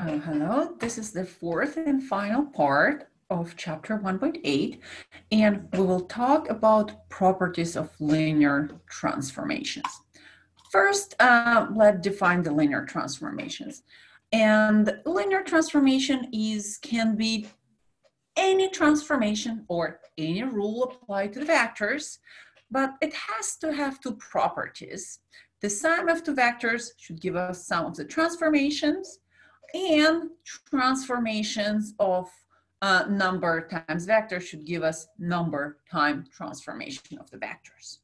Uh, hello, this is the fourth and final part of chapter 1.8 and we will talk about properties of linear transformations. First, uh, let's define the linear transformations. And linear transformation is can be any transformation or any rule applied to the vectors, but it has to have two properties. The sum of two vectors should give us some of the transformations, and transformations of uh, number times vector should give us number time transformation of the vectors.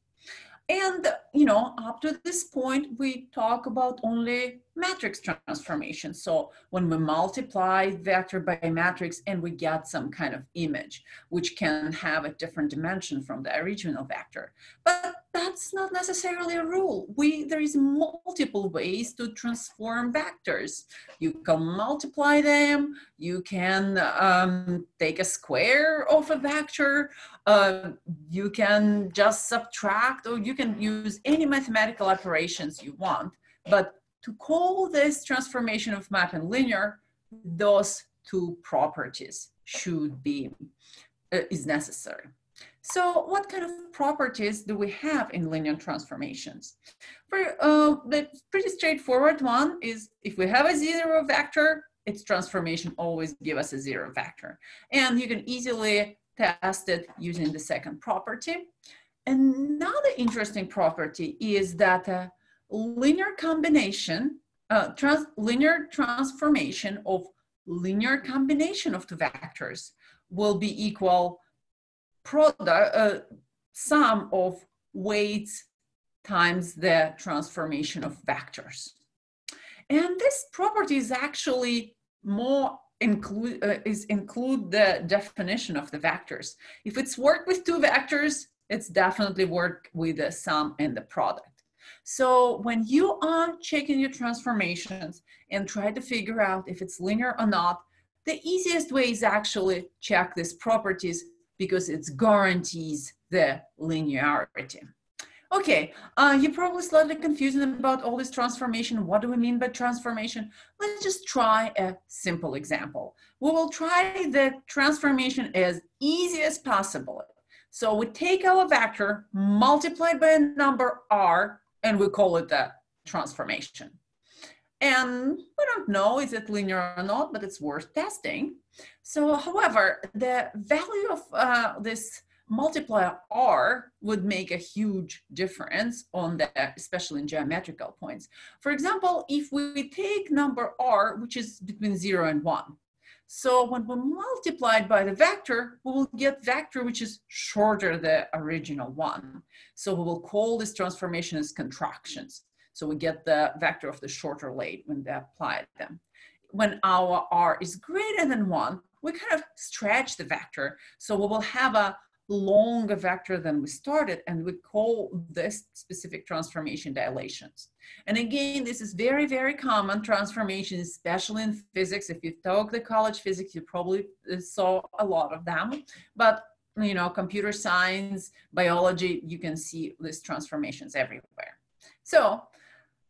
And, you know, up to this point, we talk about only matrix transformation. So when we multiply vector by matrix and we get some kind of image, which can have a different dimension from the original vector. But that's not necessarily a rule. We, there is multiple ways to transform vectors. You can multiply them, you can um, take a square of a vector, uh, you can just subtract, or you can use any mathematical operations you want. But to call this transformation of map and linear, those two properties should be, uh, is necessary. So what kind of properties do we have in linear transformations? For, uh, the pretty straightforward one is if we have a zero vector, its transformation always give us a zero vector. And you can easily test it using the second property. Another interesting property is that uh, linear combination, uh, trans linear transformation of linear combination of two vectors will be equal product, uh, sum of weights times the transformation of vectors. And this property is actually more include uh, is include the definition of the vectors. If it's work with two vectors, it's definitely work with the sum and the product. So when you are checking your transformations and try to figure out if it's linear or not, the easiest way is actually check these properties because it guarantees the linearity. Okay, uh, you're probably slightly confused about all this transformation. What do we mean by transformation? Let's just try a simple example. We will try the transformation as easy as possible. So we take our vector, multiplied by a number r, and we call it a transformation. And we don't know, is it linear or not, but it's worth testing. So however, the value of uh, this multiplier R would make a huge difference on that, especially in geometrical points. For example, if we take number R, which is between zero and one, so when we multiply it by the vector, we will get vector which is shorter the original one. So we will call this transformation as contractions. So we get the vector of the shorter late when they apply them. When our r is greater than one, we kind of stretch the vector. So we will have a longer vector than we started, and we call this specific transformation dilations. And again, this is very, very common transformation, especially in physics. If you took the college physics, you probably uh, saw a lot of them, but you know, computer science, biology, you can see these transformations everywhere. So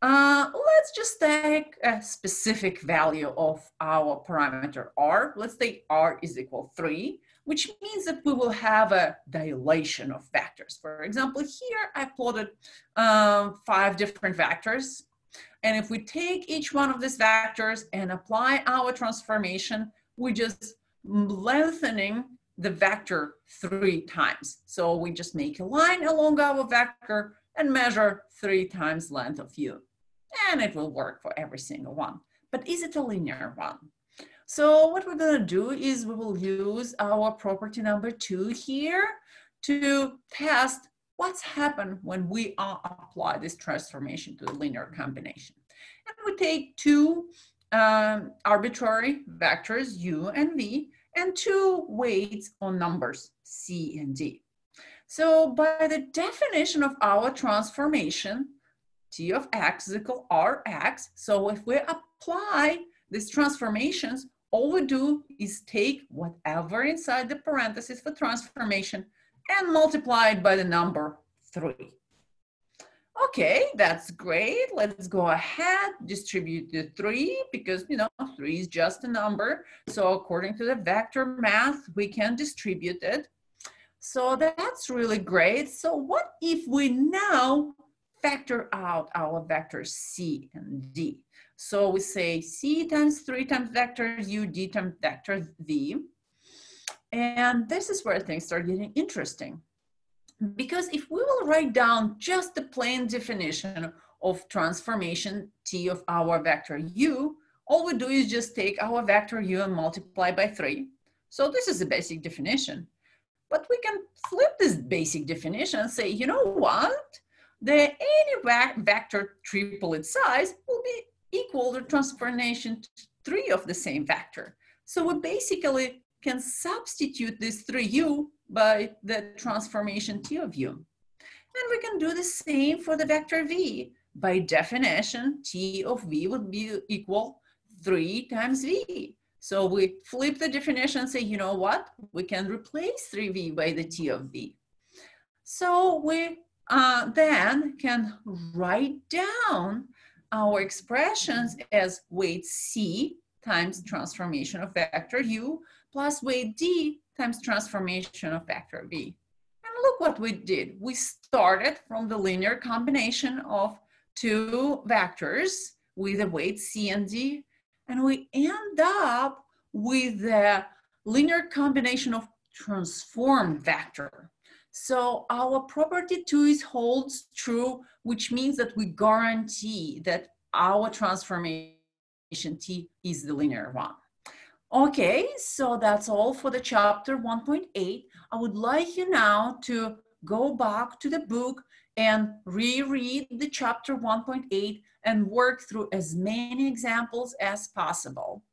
uh, let's just take a specific value of our parameter r. Let's say r is equal 3, which means that we will have a dilation of vectors. For example, here I plotted um, five different vectors. And if we take each one of these vectors and apply our transformation, we just lengthening the vector three times. So we just make a line along our vector and measure three times length of u. And it will work for every single one. But is it a linear one? So what we're gonna do is we will use our property number two here to test what's happened when we apply this transformation to the linear combination. And we take two um, arbitrary vectors, u and v, and two weights on numbers, c and d. So by the definition of our transformation, T of x is equal Rx. So if we apply these transformations, all we do is take whatever inside the parentheses for transformation and multiply it by the number three. Okay, that's great. Let's go ahead, distribute the three because, you know, three is just a number. So according to the vector math, we can distribute it. So that's really great. So what if we now factor out our vectors C and D? So we say C times three times vector U, D times vector V. And this is where things start getting interesting. Because if we will write down just the plain definition of transformation T of our vector U, all we do is just take our vector U and multiply by three. So this is the basic definition. But we can flip this basic definition and say, you know what? The any vector triple its size will be equal to transformation three of the same vector. So we basically can substitute this 3u by the transformation t of u. And we can do the same for the vector v. By definition, t of v would be equal 3 times v. So we flip the definition and say, you know what? We can replace 3v by the t of v. So we uh, then can write down our expressions as weight c times transformation of vector u plus weight d times transformation of vector v. And look what we did. We started from the linear combination of two vectors with a weight c and d and we end up with the linear combination of transform vector. So our property two is holds true, which means that we guarantee that our transformation T is the linear one. Okay, so that's all for the chapter 1.8. I would like you now to go back to the book and reread the chapter 1.8 and work through as many examples as possible.